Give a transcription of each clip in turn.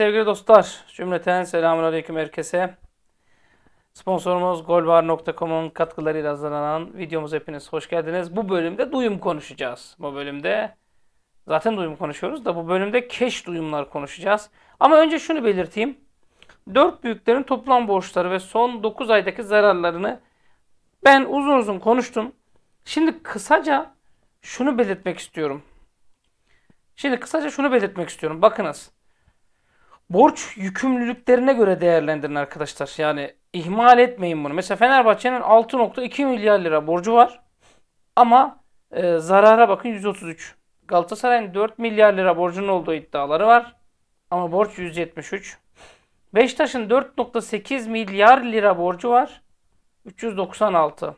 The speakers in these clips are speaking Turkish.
sevgili dostlar, cümleten selamun aleyküm herkese. Sponsorumuz golbar.com'un katkılarıyla hazırlanan videomuz hepiniz hoş geldiniz. Bu bölümde duyum konuşacağız. Bu bölümde zaten duyum konuşuyoruz da bu bölümde keş duyumlar konuşacağız. Ama önce şunu belirteyim. Dört büyüklerin toplam borçları ve son 9 aydaki zararlarını ben uzun uzun konuştum. Şimdi kısaca şunu belirtmek istiyorum. Şimdi kısaca şunu belirtmek istiyorum. Bakınız borç yükümlülüklerine göre değerlendirin arkadaşlar. Yani ihmal etmeyin bunu. Mesela Fenerbahçe'nin 6.2 milyar lira borcu var. Ama e, zarara bakın 133. Galatasaray'ın 4 milyar lira borcunun olduğu iddiaları var. Ama borç 173. Beşiktaş'ın 4.8 milyar lira borcu var. 396.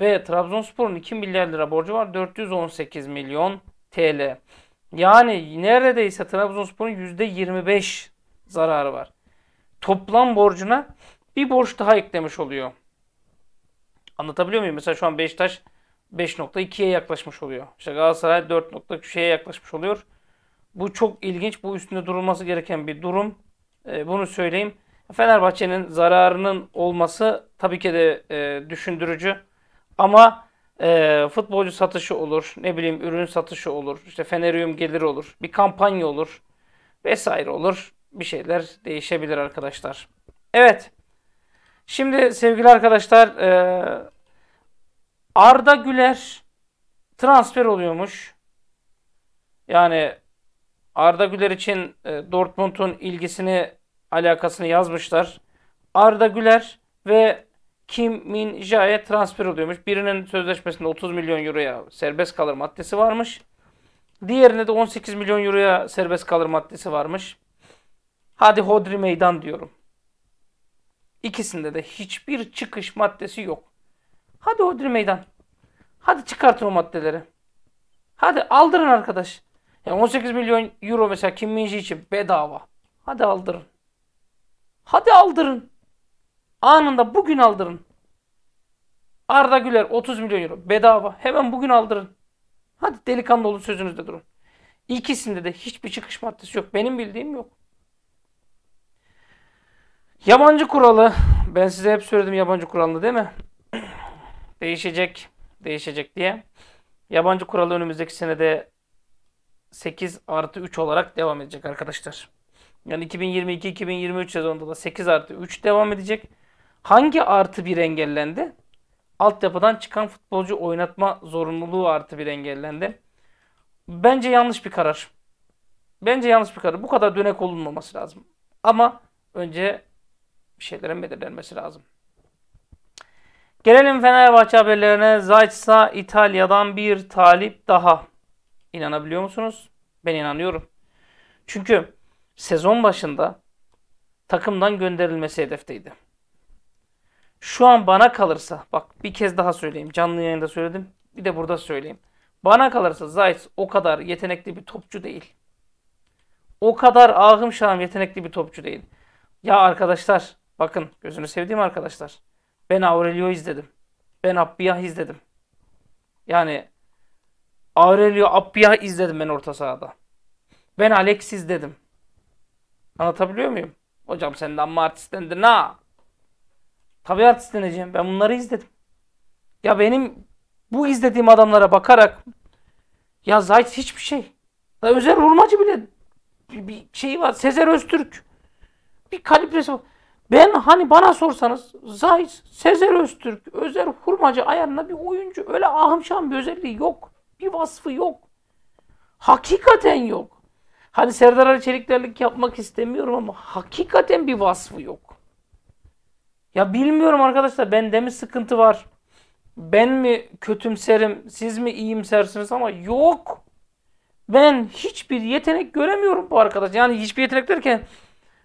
Ve Trabzonspor'un 2 milyar lira borcu var. 418 milyon TL. Yani neredeyse Trabzonspor'un %25 zararı var. Toplam borcuna bir borç daha eklemiş oluyor. Anlatabiliyor muyum? Mesela şu an Beşiktaş 5.2'ye yaklaşmış oluyor. İşte Galatasaray 4.3'ye yaklaşmış oluyor. Bu çok ilginç. Bu üstünde durulması gereken bir durum. Ee, bunu söyleyeyim. Fenerbahçe'nin zararının olması tabii ki de e, düşündürücü. Ama e, futbolcu satışı olur, ne bileyim ürün satışı olur, işte feneryum gelir olur, bir kampanya olur vesaire olur. Bir şeyler değişebilir arkadaşlar. Evet. Şimdi sevgili arkadaşlar e, Arda Güler transfer oluyormuş. Yani Arda Güler için e, Dortmund'un ilgisini alakasını yazmışlar. Arda Güler ve kim Min Jae'ye transfer oluyormuş. Birinin sözleşmesinde 30 milyon euroya serbest kalır maddesi varmış. Diğerine de 18 milyon euroya serbest kalır maddesi varmış. Hadi hodri meydan diyorum. İkisinde de hiçbir çıkış maddesi yok. Hadi hodri meydan. Hadi çıkartın o maddeleri. Hadi aldırın arkadaş. Yani 18 milyon euro mesela Kim Minji için bedava. Hadi aldırın. Hadi aldırın. Anında bugün aldırın. Arda Güler 30 milyon euro bedava. Hemen bugün aldırın. Hadi delikanlı olun sözünüzde durun. İkisinde de hiçbir çıkış maddesi yok. Benim bildiğim yok. Yabancı kuralı. Ben size hep söyledim yabancı kuralı değil mi? değişecek. Değişecek diye. Yabancı kuralı önümüzdeki senede 8 artı 3 olarak devam edecek arkadaşlar. Yani 2022-2023 sezonunda da 8 artı 3 devam edecek. Hangi artı bir engellendi? Altyapıdan çıkan futbolcu oynatma zorunluluğu artı bir engellendi. Bence yanlış bir karar. Bence yanlış bir karar. Bu kadar dönek olunmaması lazım. Ama önce bir şeylerin belirlenmesi lazım. Gelelim Fenerbahçe haberlerine. Zaytsa İtalya'dan bir talip daha. İnanabiliyor musunuz? Ben inanıyorum. Çünkü sezon başında takımdan gönderilmesi hedefteydi. Şu an bana kalırsa bak bir kez daha söyleyeyim. Canlı yayında söyledim. Bir de burada söyleyeyim. Bana kalırsa Zayt o kadar yetenekli bir topçu değil. O kadar ahım şahım yetenekli bir topçu değil. Ya arkadaşlar bakın gözünü sevdiğim arkadaşlar. Ben Aurelio izledim. Ben Abbiyah izledim. Yani Aurelio Abbiyah izledim ben orta sahada. Ben Alex izledim. Anlatabiliyor muyum? Hocam sen de amma artistlendin ha. Tabii artist deneceğim. Ben bunları izledim. Ya benim bu izlediğim adamlara bakarak ya Zayt hiçbir şey. Ya Özer Vurmacı bile bir, bir şeyi var. Sezer Öztürk. Bir kalibresi var. Ben hani bana sorsanız Zayt, Sezer Öztürk, Özer Hurmacı ayarında bir oyuncu. Öyle ahım şahım bir özelliği yok. Bir vasfı yok. Hakikaten yok. Hani Serdar Ali Çeliklerlik yapmak istemiyorum ama hakikaten bir vasfı yok. Ya bilmiyorum arkadaşlar bende mi sıkıntı var? Ben mi kötümserim? Siz mi iyimsersiniz? Ama yok. Ben hiçbir yetenek göremiyorum bu arkadaş. Yani hiçbir yetenek derken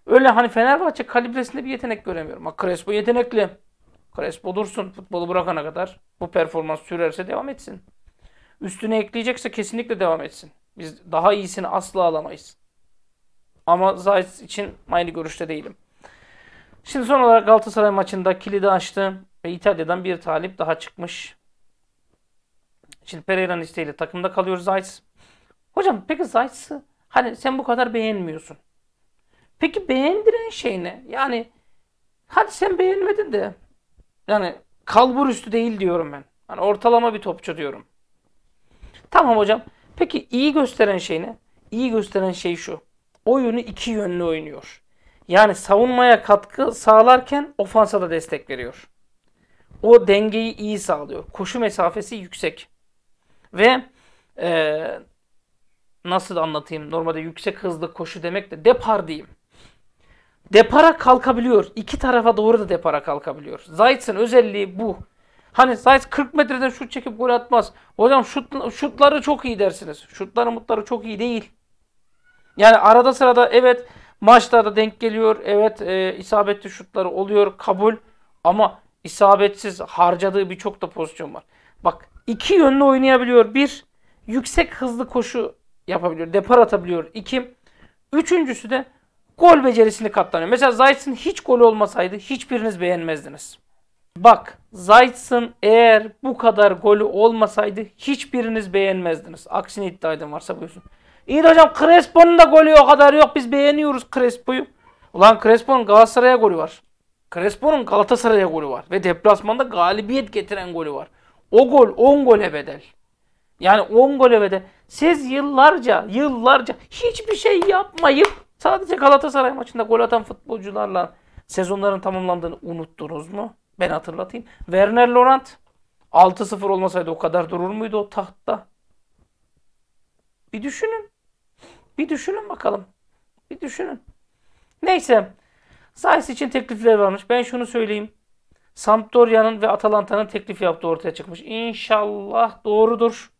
öyle hani Fenerbahçe kalibresinde bir yetenek göremiyorum. Bak Crespo yetenekli. Crespo dursun futbolu bırakana kadar. Bu performans sürerse devam etsin. Üstüne ekleyecekse kesinlikle devam etsin. Biz daha iyisini asla alamayız. Ama Zayt için aynı görüşte değilim. Şimdi son olarak Galatasaray maçında kilidi açtı ve İtalya'dan bir talip daha çıkmış. Şimdi Pereira'nın isteğiyle takımda kalıyor Zayt. Hocam peki Zayt'sı hani sen bu kadar beğenmiyorsun. Peki beğendiren şey ne? Yani hadi sen beğenmedin de yani kalbur üstü değil diyorum ben. Hani ortalama bir topçu diyorum. Tamam hocam. Peki iyi gösteren şey ne? İyi gösteren şey şu. Oyunu iki yönlü oynuyor. Yani savunmaya katkı sağlarken ofansa da destek veriyor. O dengeyi iyi sağlıyor. Koşu mesafesi yüksek. Ve e, nasıl anlatayım? Normalde yüksek hızlı koşu demek de depar diyeyim. Depara kalkabiliyor. İki tarafa doğru da depara kalkabiliyor. Zayt'sın özelliği bu. Hani Zayt 40 metreden şut çekip gol atmaz. Hocam şut, şutları çok iyi dersiniz. Şutları mutları çok iyi değil. Yani arada sırada evet Maçlarda denk geliyor. Evet e, isabetli şutları oluyor. Kabul. Ama isabetsiz harcadığı birçok da pozisyon var. Bak iki yönlü oynayabiliyor. Bir, yüksek hızlı koşu yapabiliyor. Depar atabiliyor. İki, üçüncüsü de gol becerisini katlanıyor. Mesela Zayt'sın hiç gol olmasaydı hiçbiriniz beğenmezdiniz. Bak Zayt'sın eğer bu kadar golü olmasaydı hiçbiriniz beğenmezdiniz. Aksini iddia eden varsa buyursun. İyi de hocam Crespo'nun da golü o kadar yok. Biz beğeniyoruz Crespo'yu. Ulan Crespo'nun Galatasaray'a golü var. Crespo'nun Galatasaray'a golü var. Ve deplasmanda galibiyet getiren golü var. O gol 10 gole bedel. Yani 10 gole bedel. Siz yıllarca, yıllarca hiçbir şey yapmayıp sadece Galatasaray maçında gol atan futbolcularla sezonların tamamlandığını unuttunuz mu? Ben hatırlatayım. Werner Laurent 6-0 olmasaydı o kadar durur muydu o tahtta? Bir düşünün. Bir düşünün bakalım. Bir düşünün. Neyse. Sayısı için teklifler varmış. Ben şunu söyleyeyim. Sampdoria'nın ve Atalanta'nın teklif yaptığı ortaya çıkmış. İnşallah doğrudur.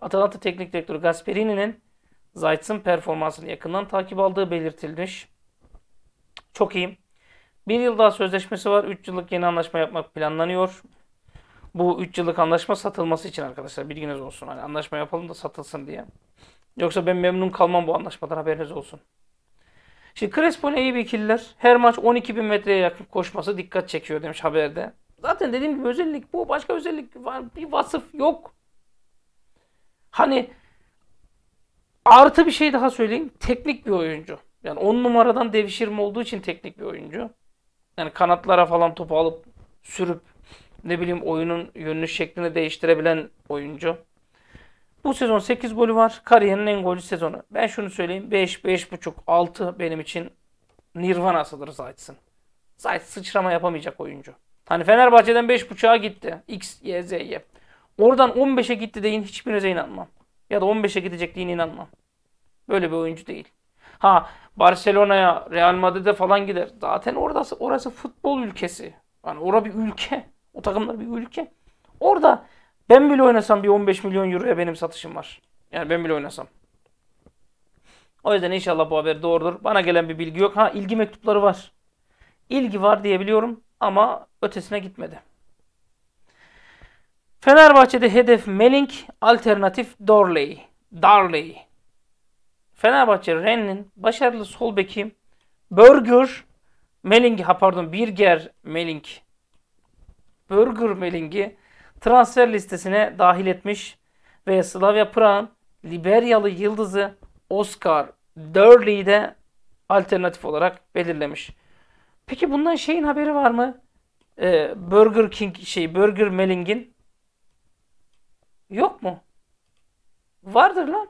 Atalanta Teknik Direktörü Gasperini'nin Zayt'sın performansını yakından takip aldığı belirtilmiş. Çok iyi. Bir yıl daha sözleşmesi var. 3 yıllık yeni anlaşma yapmak planlanıyor. Bu 3 yıllık anlaşma satılması için arkadaşlar bilginiz olsun. Hani anlaşma yapalım da satılsın diye. Yoksa ben memnun kalmam bu anlaşmadan haberiniz olsun. Şimdi Crespo iyi bir ikililer. Her maç 12 bin metreye yakın koşması dikkat çekiyor demiş haberde. Zaten dediğim gibi özellik bu. Başka özellik var. Bir vasıf yok. Hani artı bir şey daha söyleyeyim. Teknik bir oyuncu. Yani 10 numaradan devşirme olduğu için teknik bir oyuncu. Yani kanatlara falan topu alıp sürüp ne bileyim oyunun yönünü şeklini değiştirebilen oyuncu. Bu sezon 8 golü var. Kariyerinin en golü sezonu. Ben şunu söyleyeyim. 5, 5.5, 6 benim için nirvana Nirvana'sıdır Zayt'sın. Zayt sıçrama yapamayacak oyuncu. Hani Fenerbahçe'den 5.5'a gitti. X, Y, Z, Y. Oradan 15'e gitti deyin hiçbirinize inanmam. Ya da 15'e gidecek deyin inanmam. Böyle bir oyuncu değil. Ha Barcelona'ya, Real Madrid'e falan gider. Zaten orası, orası futbol ülkesi. Yani orası bir ülke. O takımlar bir ülke. Orada ben bile oynasam bir 15 milyon euroya benim satışım var. Yani ben bile oynasam. O yüzden inşallah bu haber doğrudur. Bana gelen bir bilgi yok. Ha ilgi mektupları var. İlgi var diyebiliyorum ama ötesine gitmedi. Fenerbahçe'de hedef Melink, alternatif Dorley. Darley. Fenerbahçe Rennes'in başarılı sol beki Burger Meling'i, pardon Birger Melink. Burger Meling'i transfer listesine dahil etmiş ve Slavia Prag'ın Liberyalı yıldızı Oscar Durley'i de alternatif olarak belirlemiş. Peki bundan şeyin haberi var mı? Ee, Burger King şey Burger Meling'in yok mu? Vardır lan.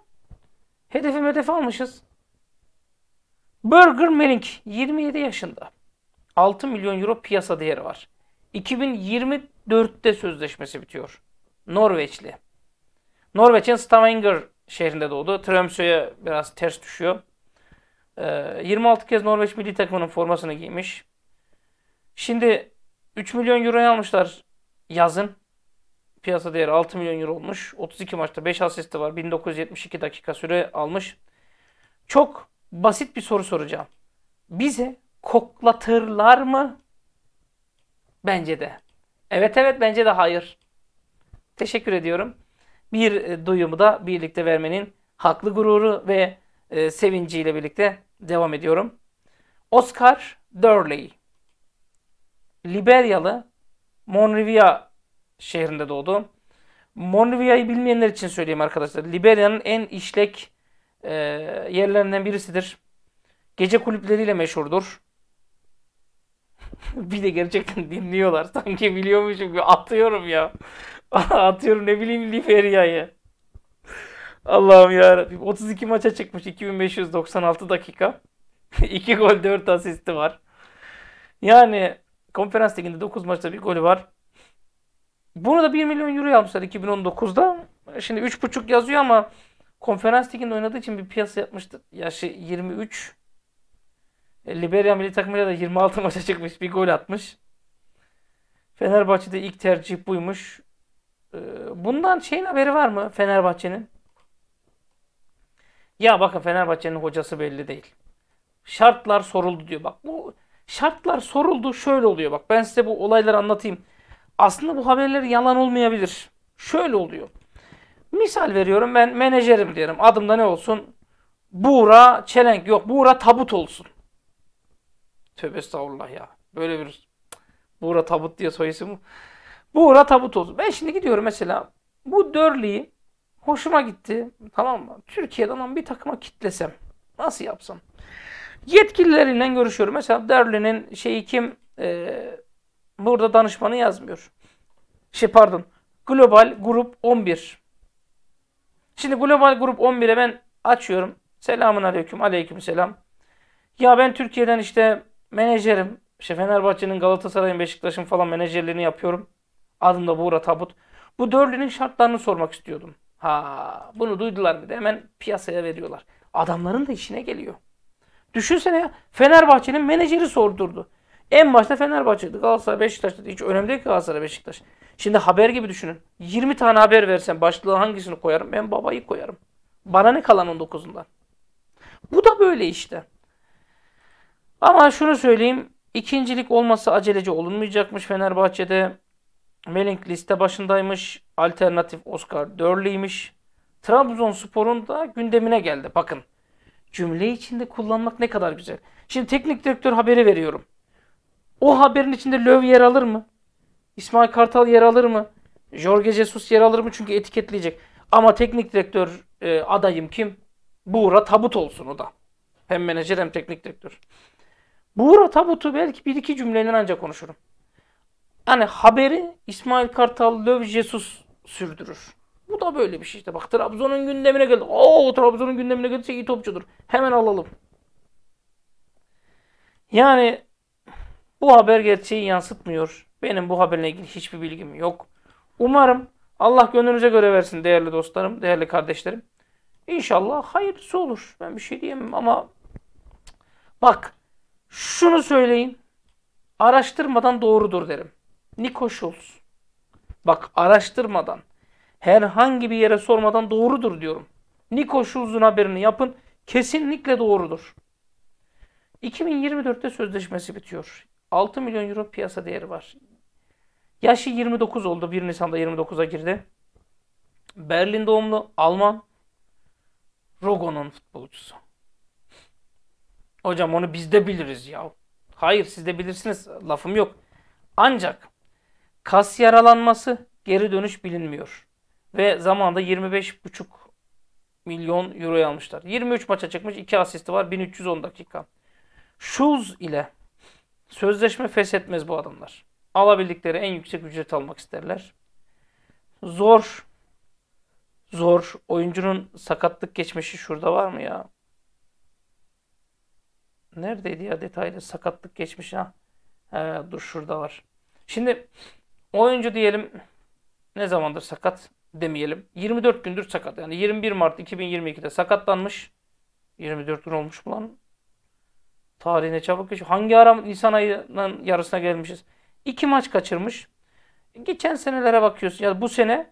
Hedefi hedef almışız. Burger Meling 27 yaşında. 6 milyon euro piyasa değeri var. 2020 4'te sözleşmesi bitiyor. Norveçli. Norveç'in Stavanger şehrinde doğdu. Tromsø'ye biraz ters düşüyor. 26 ee, kez Norveç milli takımının formasını giymiş. Şimdi 3 milyon euroya almışlar yazın. Piyasa değeri 6 milyon euro olmuş. 32 maçta 5 asisti var. 1972 dakika süre almış. Çok basit bir soru soracağım. Bize koklatırlar mı? Bence de. Evet evet bence de hayır. Teşekkür ediyorum. Bir e, duyumu da birlikte vermenin haklı gururu ve e, sevinciyle birlikte devam ediyorum. Oscar Durley Liberyalı Monrovia şehrinde doğdu. Monrovia'yı bilmeyenler için söyleyeyim arkadaşlar. Liberya'nın en işlek e, yerlerinden birisidir. Gece kulüpleriyle meşhurdur. bir de gerçekten dinliyorlar. Sanki biliyormuşum gibi atıyorum ya. atıyorum ne bileyim Liberya'yı. Allah'ım ya 32 maça çıkmış 2596 dakika. 2 gol 4 asisti var. Yani konferans liginde 9 maçta bir golü var. Bunu da 1 milyon euro almışlar 2019'da. Şimdi 3,5 yazıyor ama konferans liginde oynadığı için bir piyasa yapmıştı. Yaşı 23. E, Liberia milli takımıyla da 26 maça çıkmış. Bir gol atmış. Fenerbahçe'de ilk tercih buymuş. E, bundan şeyin haberi var mı Fenerbahçe'nin? Ya bakın Fenerbahçe'nin hocası belli değil. Şartlar soruldu diyor. Bak bu şartlar soruldu şöyle oluyor. Bak ben size bu olayları anlatayım. Aslında bu haberler yalan olmayabilir. Şöyle oluyor. Misal veriyorum ben menajerim diyorum. Adımda ne olsun? Buğra Çelenk yok. Buğra Tabut olsun. Tövbe estağfurullah ya. Böyle bir Buğra Tabut diye soy isim. Buğra Tabut olsun. Ben şimdi gidiyorum mesela bu dörlüğü hoşuma gitti. Tamam mı? Türkiye'den olan bir takıma kitlesem. Nasıl yapsam? Yetkilileriyle görüşüyorum. Mesela Derli'nin şeyi kim e, burada danışmanı yazmıyor. Şey pardon. Global Grup 11. Şimdi Global Grup 11'e ben açıyorum. Selamun aleyküm. Aleyküm selam. Ya ben Türkiye'den işte menajerim. İşte Fenerbahçe'nin, Galatasaray'ın, Beşiktaş'ın falan menajerlerini yapıyorum. Adım da Buğra Tabut. Bu dördünün şartlarını sormak istiyordum. Ha, bunu duydular mı? hemen piyasaya veriyorlar. Adamların da işine geliyor. Düşünsene ya Fenerbahçe'nin menajeri sordurdu. En başta Fenerbahçe'ydi. Galatasaray Beşiktaş'tı. Hiç önemli değil ki Galatasaray Beşiktaş. Şimdi haber gibi düşünün. 20 tane haber versen başlığı hangisini koyarım? Ben babayı koyarım. Bana ne kalan 19'undan? Bu da böyle işte. Ama şunu söyleyeyim. ikincilik olması aceleci olunmayacakmış Fenerbahçe'de. Melink liste başındaymış. Alternatif Oscar Dörlü'ymüş. Trabzonspor'un da gündemine geldi. Bakın cümle içinde kullanmak ne kadar güzel. Şimdi teknik direktör haberi veriyorum. O haberin içinde Löw yer alır mı? İsmail Kartal yer alır mı? Jorge Jesus yer alır mı? Çünkü etiketleyecek. Ama teknik direktör e, adayım kim? Buğra Tabut olsun o da. Hem menajer hem teknik direktör. Buğra Tabut'u belki bir iki cümlenin ancak konuşurum. Yani haberi İsmail Kartal, Löv, Jesus sürdürür. Bu da böyle bir şey işte. Bak Trabzon'un gündemine geldi. Oo Trabzon'un gündemine gelirse iyi topçudur. Hemen alalım. Yani bu haber gerçeği yansıtmıyor. Benim bu haberle ilgili hiçbir bilgim yok. Umarım Allah gönlünüze göre versin değerli dostlarım, değerli kardeşlerim. İnşallah hayırlısı olur. Ben bir şey diyemem ama bak şunu söyleyin. Araştırmadan doğrudur derim. Niko Schultz. Bak araştırmadan, herhangi bir yere sormadan doğrudur diyorum. Niko Schultz'un haberini yapın. Kesinlikle doğrudur. 2024'te sözleşmesi bitiyor. 6 milyon euro piyasa değeri var. Yaşı 29 oldu. 1 Nisan'da 29'a girdi. Berlin doğumlu Alman Rogo'nun futbolcusu. Hocam onu biz de biliriz ya. Hayır siz de bilirsiniz lafım yok. Ancak kas yaralanması geri dönüş bilinmiyor. Ve zamanda 25,5 milyon euro almışlar. 23 maça çıkmış 2 asisti var 1310 dakika. Schulz ile sözleşme feshetmez bu adamlar. Alabildikleri en yüksek ücret almak isterler. Zor zor. Oyuncunun sakatlık geçmişi şurada var mı ya? neredeydi ya detaylı sakatlık geçmiş ha. Ee, dur şurada var. Şimdi oyuncu diyelim ne zamandır sakat demeyelim. 24 gündür sakat. Yani 21 Mart 2022'de sakatlanmış. 24 gün olmuş bu lan. tarihine çabuk geçiyor. Hangi ara Nisan ayının yarısına gelmişiz. İki maç kaçırmış. Geçen senelere bakıyorsun. Ya bu sene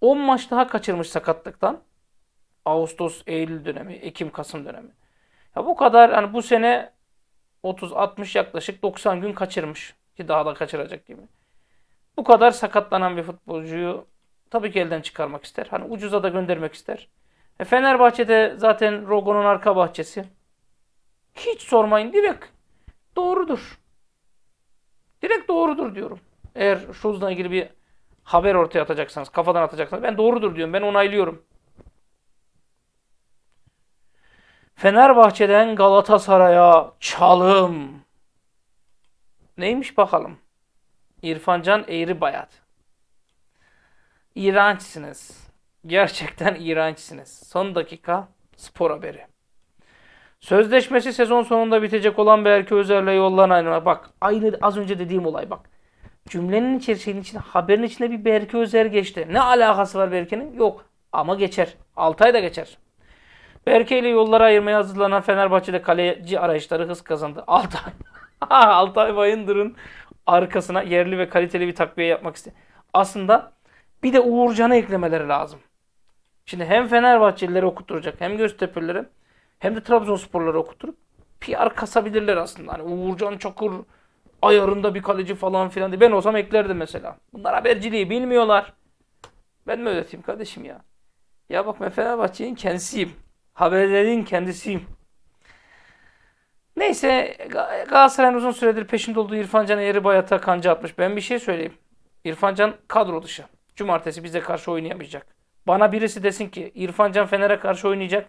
10 maç daha kaçırmış sakatlıktan. Ağustos, Eylül dönemi, Ekim, Kasım dönemi. Ya bu kadar hani bu sene 30-60 yaklaşık 90 gün kaçırmış. Ki daha da kaçıracak gibi. Bu kadar sakatlanan bir futbolcuyu tabii ki elden çıkarmak ister. Hani ucuza da göndermek ister. E Fenerbahçe'de zaten Rogo'nun arka bahçesi. Hiç sormayın direkt doğrudur. Direkt doğrudur diyorum. Eğer Schulz'la ilgili bir haber ortaya atacaksanız, kafadan atacaksanız ben doğrudur diyorum. Ben onaylıyorum. Fenerbahçe'den Galatasaray'a çalım. Neymiş bakalım? İrfancan Eğri Bayat. İğrençsiniz. Gerçekten iğrençsiniz. Son dakika spor haberi. Sözleşmesi sezon sonunda bitecek olan Berke Özer'le yollanan bak aynı az önce dediğim olay bak. Cümlenin içerisinde içine haberin içine bir Berke Özer geçti. Ne alakası var Berke'nin? Yok ama geçer. 6 ay da geçer. Berke ile yollara ayırmaya hazırlanan Fenerbahçe'de kaleci arayışları hız kazandı. Altay, Altay Bayındır'ın arkasına yerli ve kaliteli bir takviye yapmak istedi. Aslında bir de Uğurcan'ı eklemeleri lazım. Şimdi hem Fenerbahçelileri okutturacak hem Göztepe'lileri hem de Trabzonsporları okutturup PR kasabilirler aslında. Hani Uğurcan Çakır ayarında bir kaleci falan filan diye. Ben olsam eklerdim mesela. Bunlar haberciliği bilmiyorlar. Ben mi ödeteyim kardeşim ya? Ya bak ben Fenerbahçe'nin kendisiyim haberlerin kendisiyim. Neyse Galatasaray'ın uzun süredir peşinde olduğu İrfan Can'a yeri bayata kanca atmış. Ben bir şey söyleyeyim. İrfan Can kadro dışı. Cumartesi bize karşı oynayamayacak. Bana birisi desin ki İrfan Can Fener'e karşı oynayacak.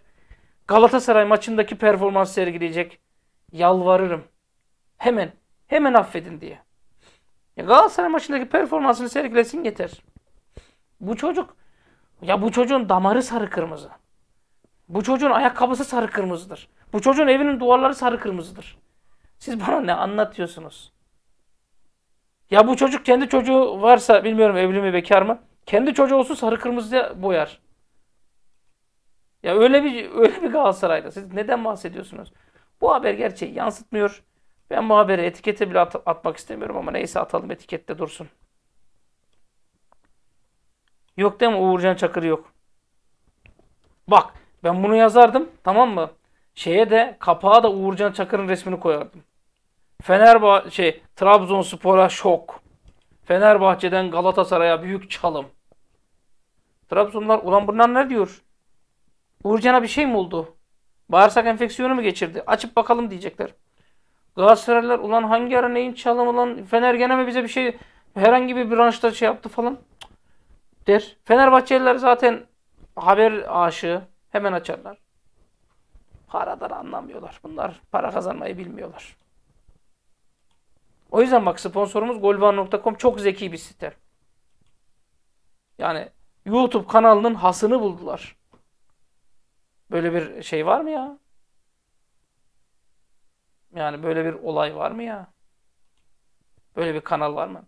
Galatasaray maçındaki performans sergileyecek. Yalvarırım. Hemen, hemen affedin diye. Ya Galatasaray maçındaki performansını sergilesin yeter. Bu çocuk, ya bu çocuğun damarı sarı kırmızı. Bu çocuğun ayakkabısı sarı kırmızıdır. Bu çocuğun evinin duvarları sarı kırmızıdır. Siz bana ne anlatıyorsunuz? Ya bu çocuk kendi çocuğu varsa bilmiyorum evli mi bekar mı? Kendi çocuğu olsun sarı kırmızıya boyar. Ya öyle bir öyle bir Galatasaray'da siz neden bahsediyorsunuz? Bu haber gerçeği yansıtmıyor. Ben bu haberi etikete bile at atmak istemiyorum ama neyse atalım etikette dursun. Yok değil mi Uğurcan Çakır yok. Bak ben bunu yazardım tamam mı? Şeye de kapağa da Uğurcan Çakır'ın resmini koyardım. Fenerbahçe şey, Trabzonspor'a şok. Fenerbahçe'den Galatasaray'a büyük çalım. Trabzonlar ulan bunlar ne diyor? Uğurcan'a bir şey mi oldu? Bağırsak enfeksiyonu mu geçirdi? Açıp bakalım diyecekler. Galatasaraylılar ulan hangi ara neyin çalımı ulan Fener gene mi bize bir şey herhangi bir branşta şey yaptı falan der. Fenerbahçeliler zaten haber aşığı. Hemen açarlar. Paradan anlamıyorlar. Bunlar para kazanmayı bilmiyorlar. O yüzden bak sponsorumuz golvan.com çok zeki bir site. Yani YouTube kanalının hasını buldular. Böyle bir şey var mı ya? Yani böyle bir olay var mı ya? Böyle bir kanal var mı?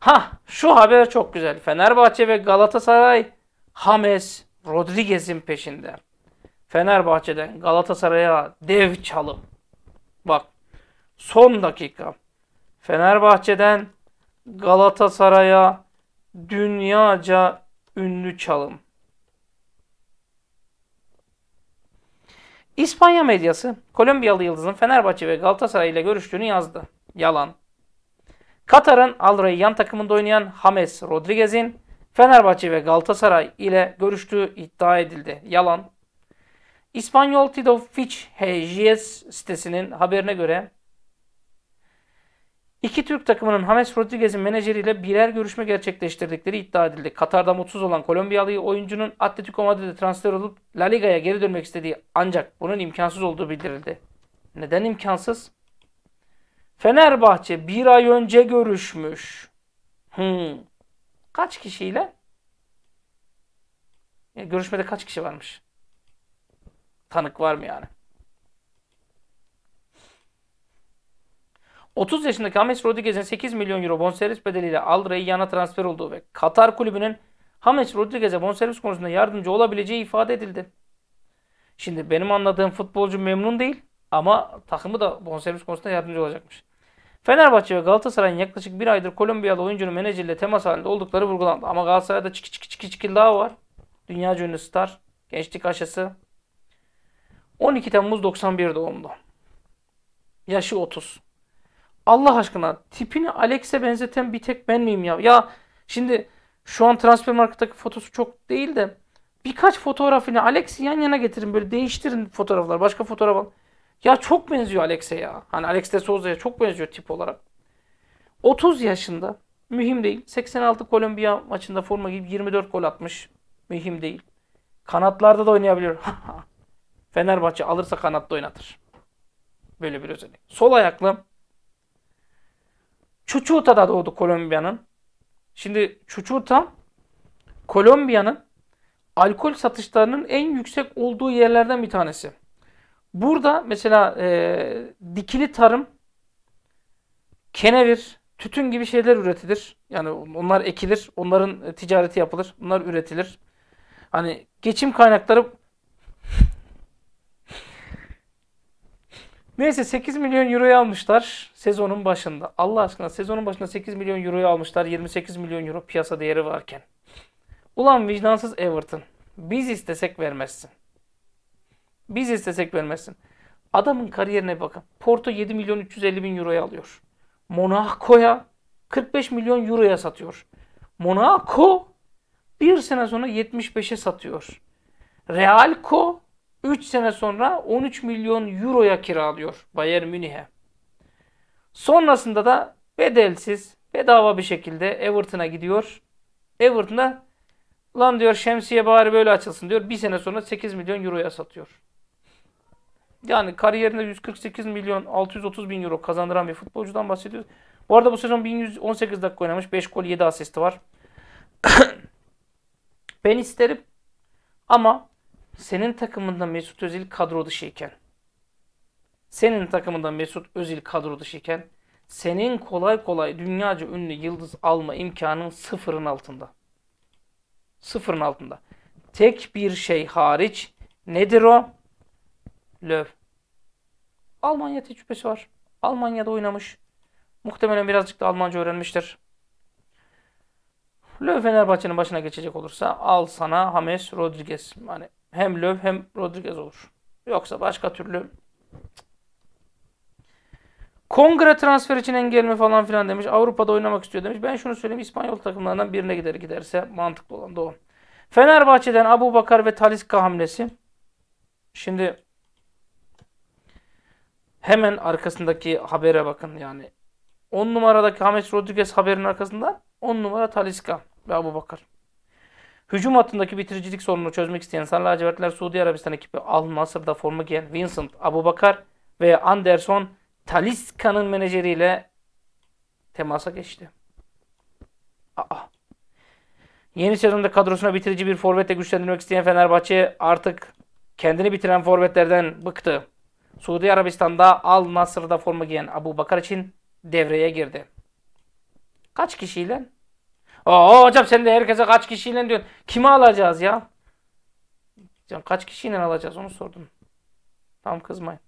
Ha, şu haber çok güzel. Fenerbahçe ve Galatasaray Hames Rodriguez'in peşinde. Fenerbahçe'den Galatasaray'a dev çalım. Bak son dakika. Fenerbahçe'den Galatasaray'a dünyaca ünlü çalım. İspanya medyası Kolombiyalı yıldızın Fenerbahçe ve Galatasaray ile görüştüğünü yazdı. Yalan. Katar'ın Al Rayyan takımında oynayan James Rodriguez'in Fenerbahçe ve Galatasaray ile görüştüğü iddia edildi. Yalan. İspanyol Tido Fitch HGS sitesinin haberine göre iki Türk takımının James Rodriguez'in menajeriyle birer görüşme gerçekleştirdikleri iddia edildi. Katar'da mutsuz olan Kolombiyalı oyuncunun Atletico Madrid'e transfer olup La Liga'ya geri dönmek istediği ancak bunun imkansız olduğu bildirildi. Neden imkansız? Fenerbahçe bir ay önce görüşmüş. Hmm. Kaç kişiyle? Ya görüşmede kaç kişi varmış? Tanık var mı yani? 30 yaşındaki James Rodriguez'in 8 milyon euro bonservis bedeliyle Al Rayyana transfer olduğu ve Katar kulübünün James Rodriguez'e bonservis konusunda yardımcı olabileceği ifade edildi. Şimdi benim anladığım futbolcu memnun değil ama takımı da bonservis konusunda yardımcı olacakmış. Fenerbahçe ve Galatasaray'ın yaklaşık bir aydır Kolombiyalı oyuncunun menajeriyle temas halinde oldukları vurgulandı. Ama Galatasaray'da çiki çiki çiki çiki daha var. Dünya ünlü star. Gençlik aşısı. 12 Temmuz 91 doğumlu. Yaşı 30. Allah aşkına tipini Alex'e benzeten bir tek ben miyim ya? Ya şimdi şu an transfer marketteki fotosu çok değil de birkaç fotoğrafını Alex'i yan yana getirin böyle değiştirin fotoğraflar. Başka fotoğraf al. Ya çok benziyor Alex'e ya. Hani Alex de Souza'ya çok benziyor tip olarak. 30 yaşında. Mühim değil. 86 Kolombiya maçında forma giyip 24 gol atmış. Mühim değil. Kanatlarda da oynayabiliyor. Fenerbahçe alırsa kanatta oynatır. Böyle bir özellik. Sol ayaklı. Çuçuta'da doğdu Kolombiya'nın. Şimdi Çuçuta Kolombiya'nın alkol satışlarının en yüksek olduğu yerlerden bir tanesi. Burada mesela e, dikili tarım, kenevir, tütün gibi şeyler üretilir. Yani onlar ekilir, onların e, ticareti yapılır, bunlar üretilir. Hani geçim kaynakları Neyse 8 milyon euro'yu almışlar sezonun başında. Allah aşkına sezonun başında 8 milyon euro'yu almışlar 28 milyon euro piyasa değeri varken. Ulan vicdansız Everton. Biz istesek vermezsin. Biz istesek vermezsin. Adamın kariyerine bakın. Porto 7 milyon 350 bin euroya alıyor. Monaco'ya 45 milyon euroya satıyor. Monaco bir sene sonra 75'e satıyor. Realco 3 sene sonra 13 milyon euroya kiralıyor Bayern Münih'e. Sonrasında da bedelsiz, bedava bir şekilde Everton'a gidiyor. Everton'a lan diyor şemsiye bari böyle açılsın diyor. Bir sene sonra 8 milyon euroya satıyor. Yani kariyerinde 148 milyon 630 bin euro kazandıran bir futbolcudan bahsediyoruz. Bu arada bu sezon 1118 dakika oynamış. 5 gol 7 asisti var. ben isterim ama senin takımında Mesut Özil kadro dışıyken senin takımında Mesut Özil kadro dışıyken senin kolay kolay dünyaca ünlü yıldız alma imkanın sıfırın altında. Sıfırın altında. Tek bir şey hariç nedir o? Löw. Almanya tecrübesi var. Almanya'da oynamış. Muhtemelen birazcık da Almanca öğrenmiştir. Löw Fenerbahçe'nin başına geçecek olursa al sana James Rodriguez. Yani hem Löw hem Rodriguez olur. Yoksa başka türlü Kongre transfer için engel mi falan filan demiş. Avrupa'da oynamak istiyor demiş. Ben şunu söyleyeyim. İspanyol takımlarından birine gider giderse mantıklı olan da o. Fenerbahçe'den Abu Bakar ve Taliska hamlesi. Şimdi Hemen arkasındaki habere bakın yani. 10 numaradaki James Rodriguez haberin arkasından 10 numara Taliska ve Abu Bakar. Hücum hattındaki bitiricilik sorununu çözmek isteyen Sarı Lacivertler Suudi Arabistan ekibi Al Nasır'da forma giyen Vincent Abu Bakar ve Anderson Taliska'nın menajeriyle temasa geçti. Aa. Yeni sezonda kadrosuna bitirici bir forvetle güçlendirmek isteyen Fenerbahçe artık kendini bitiren forvetlerden bıktı. Suudi Arabistan'da Al Nasır'da forma giyen Abu Bakar için devreye girdi. Kaç kişiyle? Oo hocam sen de herkese kaç kişiyle diyorsun. Kimi alacağız ya? Can kaç kişiyle alacağız onu sordum. Tam kızmayın.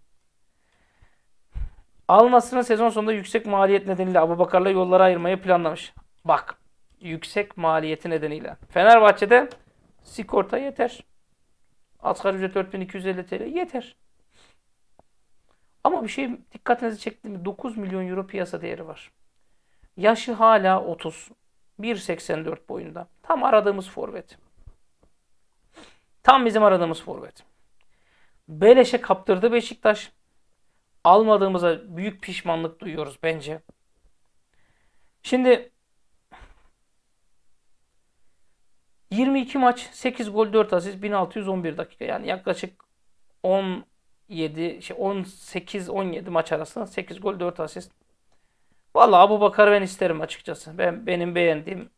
Al Nasır'ın sezon sonunda yüksek maliyet nedeniyle Abu Bakar'la yollara ayırmayı planlamış. Bak yüksek maliyeti nedeniyle. Fenerbahçe'de sigorta yeter. Asgari ücret 4250 TL yeter. Ama bir şey dikkatinizi çekti mi? 9 milyon euro piyasa değeri var. Yaşı hala 30. 1.84 boyunda. Tam aradığımız forvet. Tam bizim aradığımız forvet. Beleş'e kaptırdı Beşiktaş. Almadığımıza büyük pişmanlık duyuyoruz bence. Şimdi 22 maç, 8 gol, 4 asist, 1611 dakika. Yani yaklaşık 10 7 şey 18 17 maç arasında 8 gol 4 asist. Vallahi Abu Bakar ben isterim açıkçası. Ben benim beğendiğim,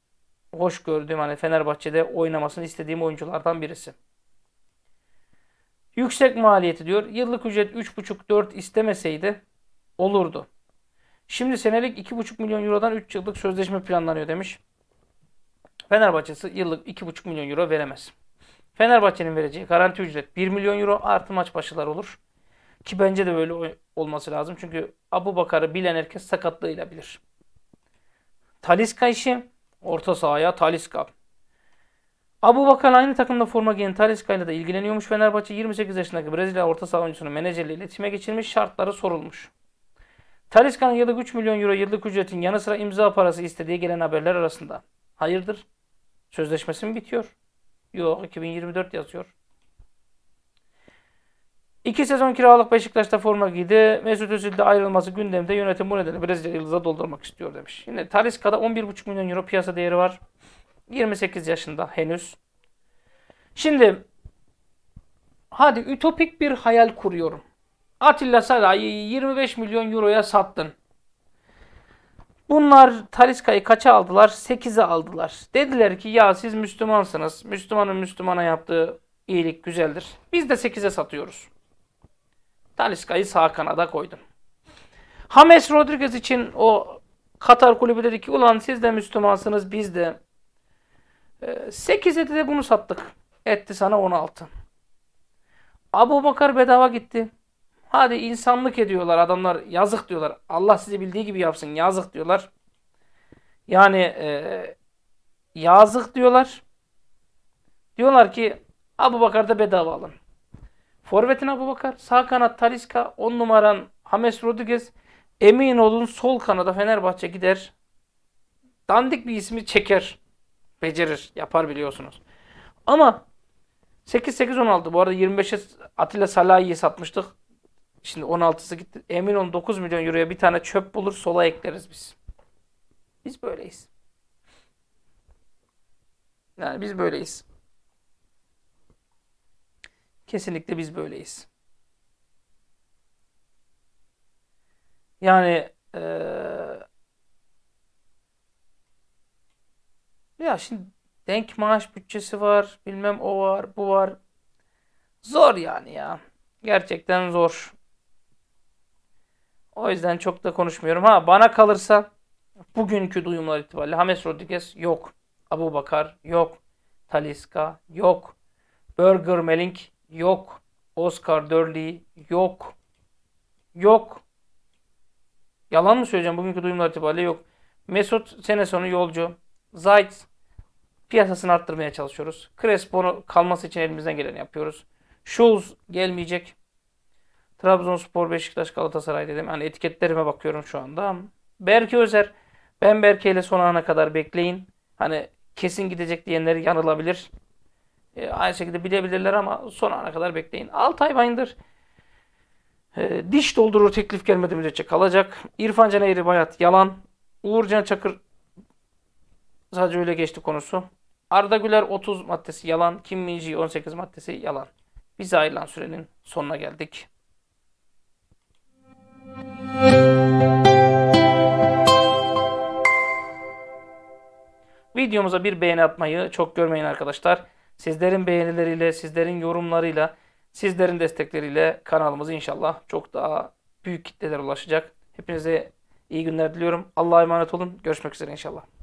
hoş gördüğüm hani Fenerbahçe'de oynamasını istediğim oyunculardan birisi. Yüksek maliyeti diyor. Yıllık ücret 3,5-4 istemeseydi olurdu. Şimdi senelik 2,5 milyon eurodan 3 yıllık sözleşme planlanıyor demiş. Fenerbahçe'si yıllık 2,5 milyon euro veremez. Fenerbahçe'nin vereceği garanti ücret 1 milyon euro artı maç başılar olur. Ki bence de böyle olması lazım. Çünkü Abu Bakar'ı bilen herkes sakatlığıyla bilir. Taliska işi orta sahaya Taliska. Abu Bakar aynı takımda forma giyen Taliska ile de ilgileniyormuş. Fenerbahçe 28 yaşındaki Brezilya orta saha oyuncusunu menajerle iletişime geçirmiş şartları sorulmuş. Taliska'nın yıllık 3 milyon euro yıllık ücretin yanı sıra imza parası istediği gelen haberler arasında. Hayırdır? Sözleşmesi mi bitiyor? Yok 2024 yazıyor. İki sezon kiralık Beşiktaş'ta forma giydi. Mesut Özil'de ayrılması gündemde yönetim bu nedenle Brezilya Yıldız'a doldurmak istiyor demiş. Yine Taliska'da 11,5 milyon euro piyasa değeri var. 28 yaşında henüz. Şimdi hadi ütopik bir hayal kuruyorum. Atilla Saray'ı 25 milyon euroya sattın. Bunlar Taliska'yı kaça aldılar? 8'e aldılar. Dediler ki ya siz Müslümansınız. Müslümanın Müslümana yaptığı iyilik güzeldir. Biz de 8'e satıyoruz. Taliska'yı sağ kanada koydum. James Rodriguez için o Katar kulübü dedi ki ulan siz de Müslümansınız biz de. 8'e ee, de bunu sattık. Etti sana 16. Abu Bakar bedava gitti. Hadi insanlık ediyorlar adamlar yazık diyorlar. Allah sizi bildiği gibi yapsın yazık diyorlar. Yani e, yazık diyorlar. Diyorlar ki Abu Bakar'da bedava alın. Forvet'in Abu Bakar, sağ kanat Taliska, on numaran Hames Rodriguez. Emin olun sol kanada Fenerbahçe gider. Dandik bir ismi çeker. Becerir, yapar biliyorsunuz. Ama 8-8-16 bu arada 25'e Atilla Salah'ı satmıştık. Şimdi 16'sı gitti. Emin olun 9 milyon euroya bir tane çöp bulur sola ekleriz biz. Biz böyleyiz. Yani biz böyleyiz. Kesinlikle biz böyleyiz. Yani ee, ya şimdi denk maaş bütçesi var, bilmem o var, bu var. Zor yani ya. Gerçekten zor. O yüzden çok da konuşmuyorum. Ha bana kalırsa bugünkü duyumlar itibariyle James Rodriguez yok. Abu Bakar yok. Taliska yok. Burger Melink yok. Oscar Dörli yok. Yok. Yalan mı söyleyeceğim? Bugünkü duyumlar itibariyle yok. Mesut sene sonu yolcu. Zayt piyasasını arttırmaya çalışıyoruz. Crespo'nun kalması için elimizden geleni yapıyoruz. Schulz gelmeyecek. Trabzonspor, Beşiktaş, Galatasaray dedim. Hani etiketlerime bakıyorum şu anda. Berke Özer. Ben Berke ile son ana kadar bekleyin. Hani kesin gidecek diyenleri yanılabilir. E, aynı şekilde bilebilirler ama son ana kadar bekleyin. Altay Bayındır. E, diş doldurur teklif gelmedi müddetçe kalacak. İrfan Can Eğri Bayat yalan. Uğurcan Çakır sadece öyle geçti konusu. Arda Güler 30 maddesi yalan. Kim Minji 18 maddesi yalan. Biz ayrılan sürenin sonuna geldik. Videomuza bir beğeni atmayı çok görmeyin arkadaşlar. Sizlerin beğenileriyle, sizlerin yorumlarıyla, sizlerin destekleriyle kanalımız inşallah çok daha büyük kitlelere ulaşacak. Hepinize iyi günler diliyorum. Allah'a emanet olun. Görüşmek üzere inşallah.